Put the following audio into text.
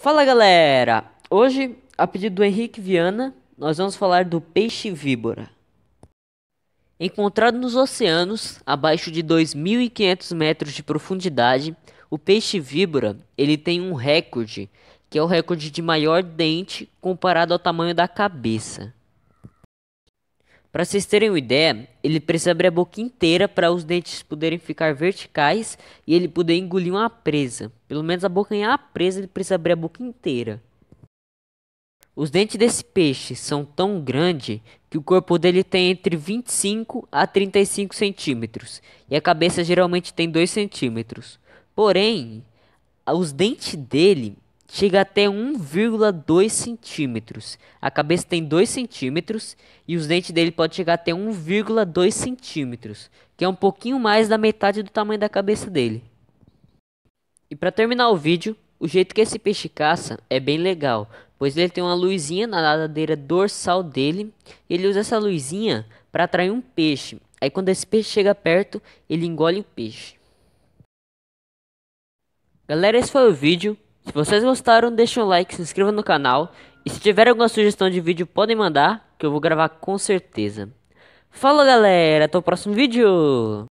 Fala galera! Hoje, a pedido do Henrique Viana, nós vamos falar do peixe víbora. Encontrado nos oceanos, abaixo de 2.500 metros de profundidade, o peixe víbora ele tem um recorde, que é o recorde de maior dente comparado ao tamanho da cabeça. Para vocês terem uma ideia, ele precisa abrir a boca inteira para os dentes poderem ficar verticais e ele poder engolir uma presa. Pelo menos a boca em a presa ele precisa abrir a boca inteira. Os dentes desse peixe são tão grandes que o corpo dele tem entre 25 a 35 centímetros e a cabeça geralmente tem 2 centímetros. Porém, os dentes dele chega até 1,2 centímetros. A cabeça tem 2 centímetros e os dentes dele podem chegar até 1,2 centímetros, que é um pouquinho mais da metade do tamanho da cabeça dele. E para terminar o vídeo, o jeito que esse peixe caça é bem legal, pois ele tem uma luzinha na nadadeira dorsal dele e ele usa essa luzinha para atrair um peixe. Aí quando esse peixe chega perto, ele engole o peixe. Galera, esse foi o vídeo. Se vocês gostaram, deixem um like, se inscrevam no canal. E se tiver alguma sugestão de vídeo, podem mandar, que eu vou gravar com certeza. Falou, galera! Até o próximo vídeo!